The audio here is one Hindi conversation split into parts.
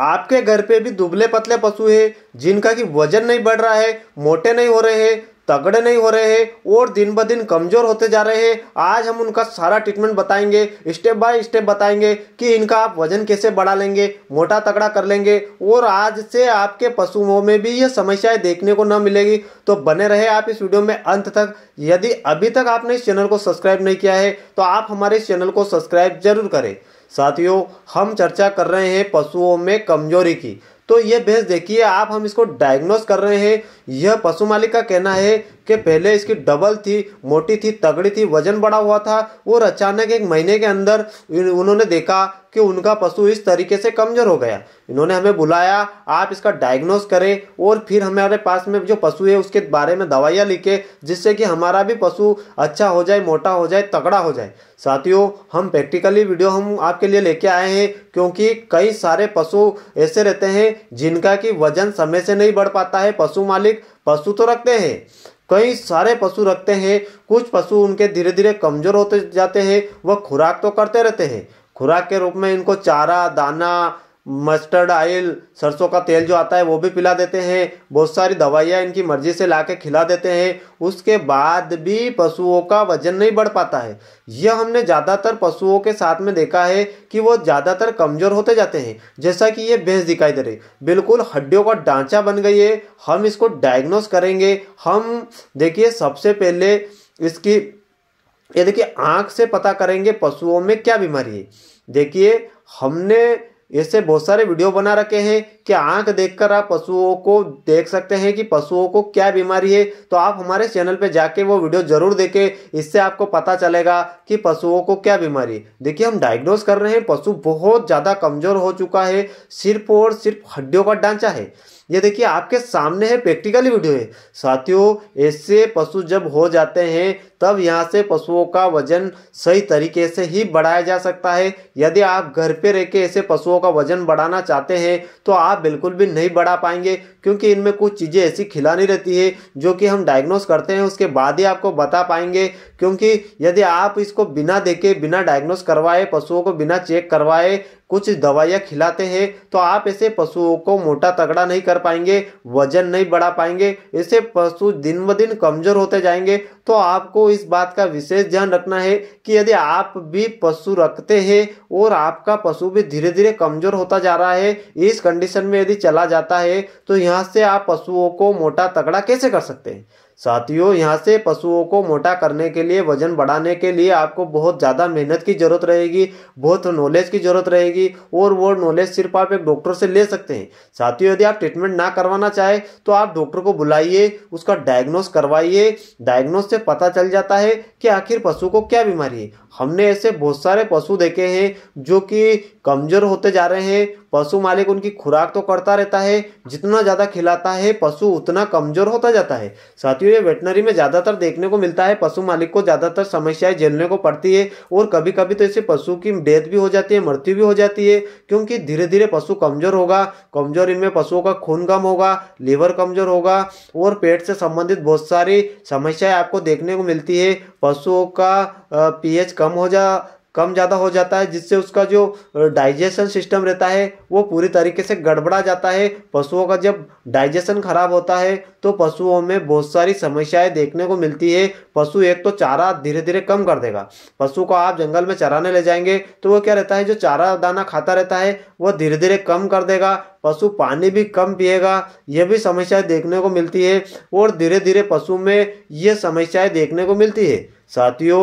आपके घर पे भी दुबले पतले पशु है जिनका कि वजन नहीं बढ़ रहा है मोटे नहीं हो रहे हैं तगड़े नहीं हो रहे हैं और दिन ब दिन कमज़ोर होते जा रहे हैं आज हम उनका सारा ट्रीटमेंट बताएंगे स्टेप बाय स्टेप बताएंगे कि इनका आप वजन कैसे बढ़ा लेंगे मोटा तगड़ा कर लेंगे और आज से आपके पशुओं में भी ये समस्याएं देखने को न मिलेगी तो बने रहे आप इस वीडियो में अंत तक यदि अभी तक आपने इस चैनल को सब्सक्राइब नहीं किया है तो आप हमारे इस चैनल को सब्सक्राइब जरूर करें साथियों हम चर्चा कर रहे हैं पशुओं में कमजोरी की तो ये भेज देखिए आप हम इसको डायग्नोस कर रहे हैं यह पशु मालिक का कहना है कि पहले इसकी डबल थी मोटी थी तगड़ी थी वजन बढ़ा हुआ था और अचानक एक महीने के अंदर उन्होंने देखा कि उनका पशु इस तरीके से कमज़ोर हो गया इन्होंने हमें बुलाया आप इसका डायग्नोस करें और फिर हमारे पास में जो पशु है उसके बारे में दवाइयाँ लिखे जिससे कि हमारा भी पशु अच्छा हो जाए मोटा हो जाए तगड़ा हो जाए साथियों हम प्रैक्टिकली वीडियो हम आपके लिए लेके आए हैं क्योंकि कई सारे पशु ऐसे रहते हैं जिनका कि वजन समय से नहीं बढ़ पाता है पशु मालिक पशु तो रखते हैं कई सारे पशु रखते हैं कुछ पशु उनके धीरे धीरे कमज़ोर होते जाते हैं वह खुराक तो करते रहते हैं खुराक के रूप में इनको चारा दाना मस्टर्ड ऑयल सरसों का तेल जो आता है वो भी पिला देते हैं बहुत सारी दवाइयाँ इनकी मर्जी से ला के खिला देते हैं उसके बाद भी पशुओं का वजन नहीं बढ़ पाता है यह हमने ज़्यादातर पशुओं के साथ में देखा है कि वो ज़्यादातर कमज़ोर होते जाते हैं जैसा कि ये भैंस दिखाई दे रही बिल्कुल हड्डियों का ढांचा बन गई है हम इसको डायग्नोस करेंगे हम देखिए सबसे पहले इसकी ये देखिए आँख से पता करेंगे पशुओं में क्या बीमारी है देखिए हमने ऐसे बहुत सारे वीडियो बना रखे हैं क्या आंख देखकर आप पशुओं को देख सकते हैं कि पशुओं को क्या बीमारी है तो आप हमारे चैनल पे जाके वो वीडियो जरूर देखें इससे आपको पता चलेगा कि पशुओं को क्या बीमारी देखिए हम डायग्नोज कर रहे हैं पशु बहुत ज़्यादा कमज़ोर हो चुका है सिर्फ और सिर्फ हड्डियों का ढांचा है ये देखिए आपके सामने है प्रैक्टिकली वीडियो है साथियों ऐसे पशु जब हो जाते हैं तब यहाँ से पशुओं का वजन सही तरीके से ही बढ़ाया जा सकता है यदि आप घर पे रह के ऐसे पशुओं का वजन बढ़ाना चाहते हैं तो आप आप बिल्कुल भी नहीं बढ़ा पाएंगे क्योंकि इनमें कुछ चीज़ें ऐसी खिलानी रहती है जो कि हम डायग्नोस करते हैं उसके बाद ही आपको बता पाएंगे क्योंकि यदि आप इसको बिना देखे बिना डायग्नोस करवाए पशुओं को बिना चेक करवाए कुछ दवाइयाँ खिलाते हैं तो आप ऐसे पशुओं को मोटा तगड़ा नहीं कर पाएंगे वजन नहीं बढ़ा पाएंगे ऐसे पशु दिन ब दिन कमज़ोर होते जाएंगे तो आपको इस बात का विशेष ध्यान रखना है कि यदि आप भी पशु रखते हैं और आपका पशु भी धीरे धीरे कमज़ोर होता जा रहा है इस कंडीशन में यदि चला जाता है तो यहाँ से आप पशुओं को मोटा तगड़ा कैसे कर सकते हैं साथियों यहाँ से पशुओं को मोटा करने के लिए वजन बढ़ाने के लिए आपको बहुत ज़्यादा मेहनत की ज़रूरत रहेगी बहुत नॉलेज की ज़रूरत रहेगी और वो नॉलेज सिर्फ आप एक डॉक्टर से ले सकते हैं साथियों यदि आप ट्रीटमेंट ना करवाना चाहे तो आप डॉक्टर को बुलाइए उसका डायग्नोस करवाइए डायग्नोस से पता चल जाता है कि आखिर पशु को क्या बीमारी है हमने ऐसे बहुत सारे पशु देखे हैं जो कि कमज़ोर होते जा रहे हैं पशु मालिक उनकी खुराक तो करता रहता है जितना ज़्यादा खिलाता है पशु उतना कमज़ोर होता जाता है साथियों ये वेटनरी में ज़्यादातर देखने को मिलता है पशु मालिक को ज़्यादातर समस्याएं झेलने को पड़ती है और कभी कभी तो इससे पशु की डेथ भी हो जाती है मृत्यु भी हो जाती है क्योंकि धीरे धीरे पशु कमज़ोर होगा कमज़ोरी में पशुओं का खून कम होगा लीवर कमज़ोर होगा और पेट से संबंधित बहुत सारी समस्याएँ आपको देखने को मिलती है पशुओं का पी कम हो जा कम ज़्यादा हो जाता है जिससे उसका जो डाइजेशन सिस्टम रहता है वो पूरी तरीके से गड़बड़ा जाता है पशुओं का जब डाइजेशन ख़राब होता है तो पशुओं में बहुत सारी समस्याएं देखने को मिलती है पशु एक तो चारा धीरे धीरे कम कर देगा पशु को आप जंगल में चराने ले जाएंगे तो वो क्या रहता है जो चारा दाना खाता रहता है वो धीरे धीरे कम कर देगा पशु पानी भी कम पिएगा यह भी समस्याएं देखने को मिलती है और धीरे धीरे पशु में ये समस्याएं देखने को मिलती है साथियों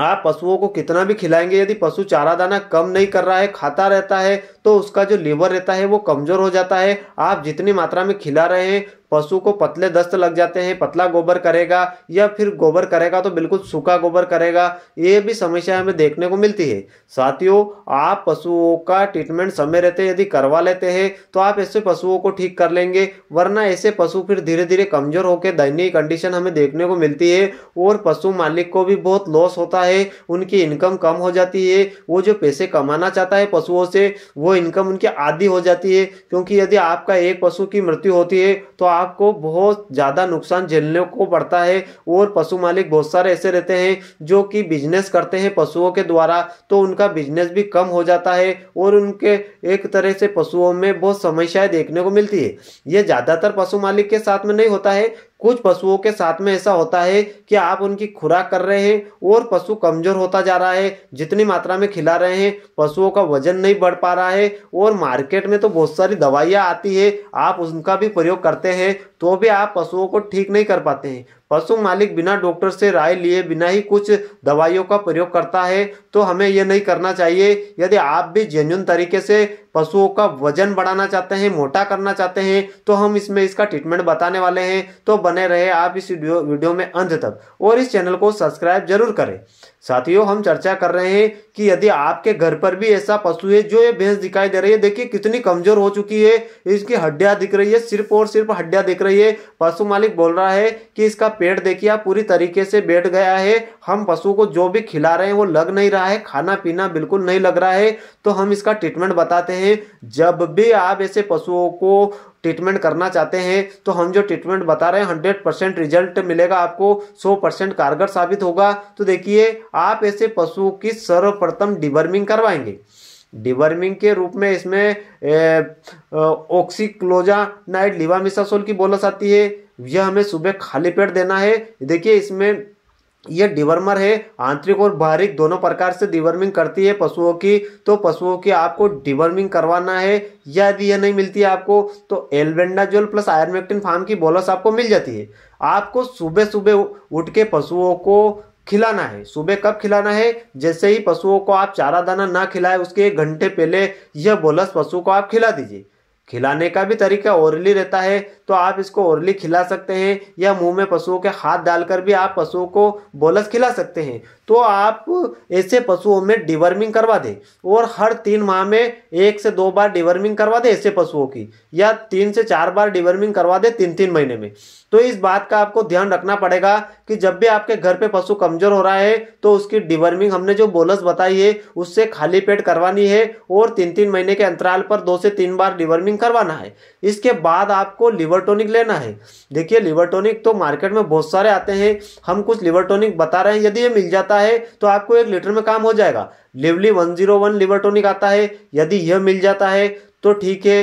आप पशुओं को कितना भी खिलाएंगे यदि पशु चारा दाना कम नहीं कर रहा है खाता रहता है तो उसका जो लीवर रहता है वो कमज़ोर हो जाता है आप जितनी मात्रा में खिला रहे हैं पशु को पतले दस्त लग जाते हैं पतला गोबर करेगा या फिर गोबर करेगा तो बिल्कुल सूखा गोबर करेगा ये भी समस्या हमें देखने को मिलती है साथियों आप पशुओं का ट्रीटमेंट समय रहते यदि करवा लेते हैं तो आप ऐसे पशुओं को ठीक कर लेंगे वरना ऐसे पशु फिर धीरे धीरे कमज़ोर होकर दयनीय कंडीशन हमें देखने को मिलती है और पशु मालिक को भी बहुत लॉस होता है उनकी इनकम कम हो जाती है वो जो पैसे कमाना चाहता है पशुओं से वो इनकम उनकी आधी हो जाती है क्योंकि यदि आपका एक पशु की मृत्यु होती है तो आपको बहुत ज़्यादा नुकसान झेलने को पड़ता है और पशु मालिक बहुत सारे ऐसे रहते हैं जो कि बिजनेस करते हैं पशुओं के द्वारा तो उनका बिजनेस भी कम हो जाता है और उनके एक तरह से पशुओं में बहुत समस्याएं देखने को मिलती है ये ज़्यादातर पशु मालिक के साथ में नहीं होता है कुछ पशुओं के साथ में ऐसा होता है कि आप उनकी खुराक कर रहे हैं और पशु कमज़ोर होता जा रहा है जितनी मात्रा में खिला रहे हैं पशुओं का वजन नहीं बढ़ पा रहा है और मार्केट में तो बहुत सारी दवाइयाँ आती है आप उनका भी प्रयोग करते हैं तो भी आप पशुओं को ठीक नहीं कर पाते हैं पशु मालिक बिना डॉक्टर से राय लिए बिना ही कुछ दवाइयों का प्रयोग करता है तो हमें यह नहीं करना चाहिए यदि आप भी जेन्यून तरीके से पशुओं का वजन बढ़ाना चाहते हैं मोटा करना चाहते हैं तो हम इसमें इसका ट्रीटमेंट बताने वाले हैं तो बने रहे आप इस वीडियो में अंत तक और इस चैनल को सब्सक्राइब जरूर करें साथियों हम चर्चा कर रहे हैं कि यदि आपके घर पर भी ऐसा पशु है जो ये भैंस दिखाई दे रही है देखिए कितनी कमजोर हो चुकी है इसकी हड्डियां दिख रही है सिर्फ और सिर्फ हड्डियां दिख रही है पशु मालिक बोल रहा है कि इसका पेट देखिए आप पूरी तरीके से बैठ गया है हम पशु को जो भी खिला रहे हैं वो लग नहीं रहा है खाना पीना बिल्कुल नहीं लग रहा है तो हम इसका ट्रीटमेंट बताते हैं जब भी आप ऐसे पशुओं को ट्रीटमेंट करना चाहते हैं तो हम जो ट्रीटमेंट बता रहे हैं हंड्रेड परसेंट रिजल्ट मिलेगा आपको सौ परसेंट कारगर साबित होगा तो देखिए आप ऐसे पशु की सर्वप्रथम डिबर्मिंग करवाएंगे डिवर्मिंग के रूप में इसमें ऑक्सीक्लोजा नाइट लिवामिसासोल की बोलस आती है यह हमें सुबह खाली पेट देना है देखिए इसमें ये डिवर्मर है आंतरिक और बाहरिक दोनों प्रकार से डिवर्मिंग करती है पशुओं की तो पशुओं की आपको डिवर्मिंग करवाना है यदि यह नहीं मिलती है आपको तो एल्बेंडाजोल प्लस आयरमेक्टिन फार्म की बोलस आपको मिल जाती है आपको सुबह सुबह उठ के पशुओं को खिलाना है सुबह कब खिलाना है जैसे ही पशुओं को आप चारा दाना ना खिलाए उसके एक घंटे पहले यह बोलस पशु को आप खिला दीजिए खिलाने का भी तरीका ओरली रहता है तो आप इसको ओरली खिला सकते हैं या मुंह में पशुओं के हाथ डालकर भी आप पशुओं को बोलस खिला सकते हैं तो आप ऐसे पशुओं में डिवर्मिंग करवा दें और हर तीन माह में एक से दो बार डिवर्मिंग करवा दें ऐसे पशुओं की या तीन से चार बार डिवर्मिंग करवा दें तीन तीन महीने में तो इस बात का आपको ध्यान रखना पड़ेगा कि जब भी आपके घर पे पशु कमजोर हो रहा है तो उसकी डिवर्मिंग हमने जो बोलस बताई है उससे खाली पेट करवानी है और तीन तीन महीने के अंतराल पर दो से तीन बार डिवर्मिंग करवाना है इसके बाद आपको लिवर लिवर टॉनिक लेना है देखिए लिवर टॉनिक तो मार्केट में बहुत सारे आते हैं हम कुछ लिवर टॉनिक बता रहे हैं यदि ये मिल जाता है तो आपको एक लीटर में काम हो जाएगा lively one zero one liver tonic आता है यदि यह मिल जाता है तो ठीक है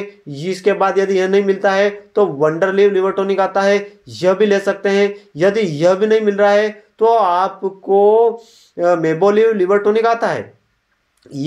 इसके बाद यदि यह नहीं मिलता है तो वंडर लिव लिवर टॉनिक आता है यह भी ले सकते हैं यदि यह भी नहीं मिल रहा है तो आपको मेबोलिव लिवर टॉनिक आता है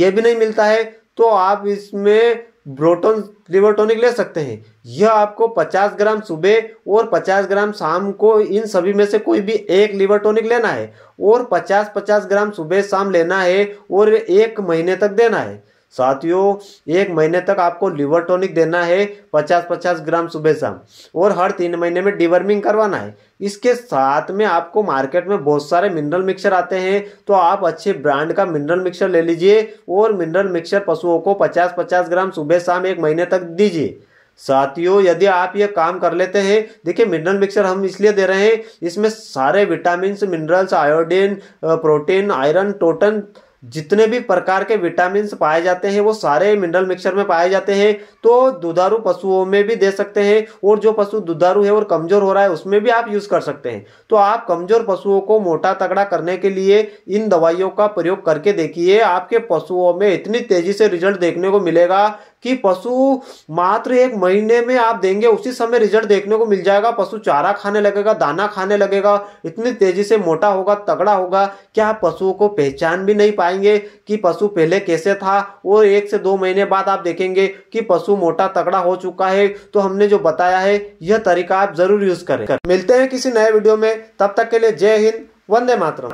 यह भी नहीं मिलता है तो आप इसमें ब्रोटोन लिवरटोनिक ले सकते हैं यह आपको 50 ग्राम सुबह और 50 ग्राम शाम को इन सभी में से कोई भी एक लिवरटोनिक लेना है और 50-50 ग्राम सुबह शाम लेना है और एक महीने तक देना है साथियों एक महीने तक आपको लिवर टॉनिक देना है पचास पचास ग्राम सुबह शाम और हर तीन महीने में डिवर्मिंग करवाना है इसके साथ में आपको मार्केट में बहुत सारे मिनरल मिक्सर आते हैं तो आप अच्छे ब्रांड का मिनरल मिक्सर ले लीजिए और मिनरल मिक्सर पशुओं को पचास पचास ग्राम सुबह शाम एक महीने तक दीजिए साथियों यदि आप ये काम कर लेते हैं देखिए मिनरल मिक्सर हम इसलिए दे रहे हैं इसमें सारे vitamin minerals iodine protein iron टोटन जितने भी प्रकार के विटामिन पाए जाते हैं वो सारे मिनरल मिक्सचर में पाए जाते हैं तो दुधारू पशुओं में भी दे सकते हैं और जो पशु दुधारू है और कमज़ोर हो रहा है उसमें भी आप यूज़ कर सकते हैं तो आप कमज़ोर पशुओं को मोटा तगड़ा करने के लिए इन दवाइयों का प्रयोग करके देखिए आपके पशुओं में इतनी तेज़ी से रिजल्ट देखने को मिलेगा कि पशु मात्र एक महीने में आप देंगे उसी समय रिजल्ट देखने को मिल जाएगा पशु चारा खाने लगेगा दाना खाने लगेगा इतनी तेजी से मोटा होगा तगड़ा होगा क्या आप पशुओं को पहचान भी नहीं पाएंगे कि पशु पहले कैसे था और एक से दो महीने बाद आप देखेंगे कि पशु मोटा तगड़ा हो चुका है तो हमने जो बताया है यह तरीका आप जरूर यूज करें मिलते हैं किसी नए वीडियो में तब तक के लिए जय हिंद वंदे मातरम